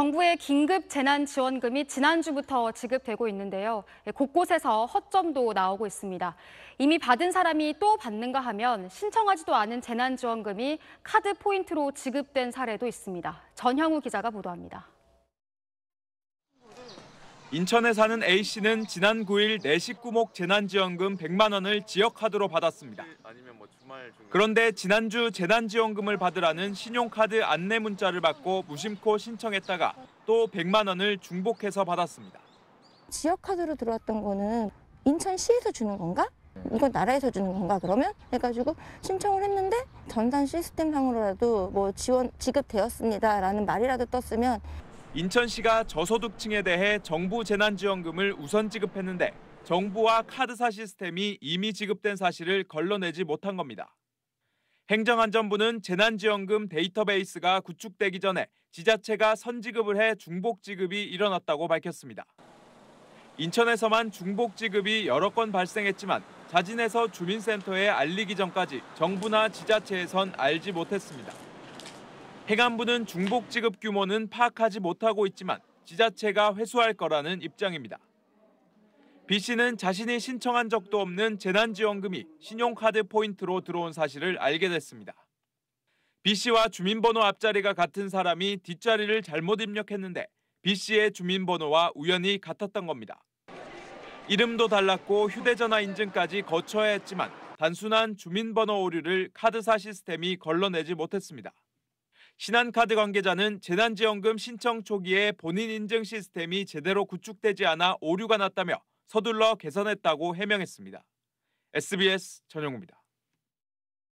정부의 긴급 재난지원금이 지난주부터 지급되고 있는데요. 예, 곳곳에서 허점도 나오고 있습니다. 이미 받은 사람이 또 받는가 하면 신청하지도 않은 재난지원금이 카드 포인트로 지급된 사례도 있습니다. 전형우 기자가 보도합니다. 인천에 사는 A씨는 지난 9일 내 식구목 재난지원금 100만 원을 지역 카드로 받았습니다. 뭐 그런데 지난주 재난지원금을 받으라는 신용카드 안내 문자를 받고 무심코 신청했다가 또 100만 원을 중복해서 받았습니다. 지역 카드로 들어왔던 거는 인천시에서 주는 건가? 이건 나라에서 주는 건가 그러면? 해가지고 신청을 했는데 전산 시스템상으로라도 뭐 지원 지급되었습니다라는 말이라도 떴으면 인천시가 저소득층에 대해 정부 재난지원금을 우선 지급했는데 정부와 카드사 시스템이 이미 지급된 사실을 걸러내지 못한 겁니다. 행정안전부는 재난지원금 데이터베이스가 구축되기 전에 지자체가 선지급을 해 중복지급이 일어났다고 밝혔습니다. 인천에서만 중복지급이 여러 건 발생했지만 자진해서 주민센터에 알리기 전까지 정부나 지자체에선 알지 못했습니다. 해관부는 중복 지급 규모는 파악하지 못하고 있지만 지자체가 회수할 거라는 입장입니다. B 씨는 자신이 신청한 적도 없는 재난지원금이 신용카드 포인트로 들어온 사실을 알게 됐습니다. B 씨와 주민번호 앞자리가 같은 사람이 뒷자리를 잘못 입력했는데 B 씨의 주민번호와 우연히 같았던 겁니다. 이름도 달랐고 휴대전화 인증까지 거쳐야 했지만 단순한 주민번호 오류를 카드사 시스템이 걸러내지 못했습니다. 신한카드 관계자는 재난지원금 신청 초기에 본인 인증 시스템이 제대로 구축되지 않아 오류가 났다며 서둘러 개선했다고 해명했습니다. SBS 전용우입니다.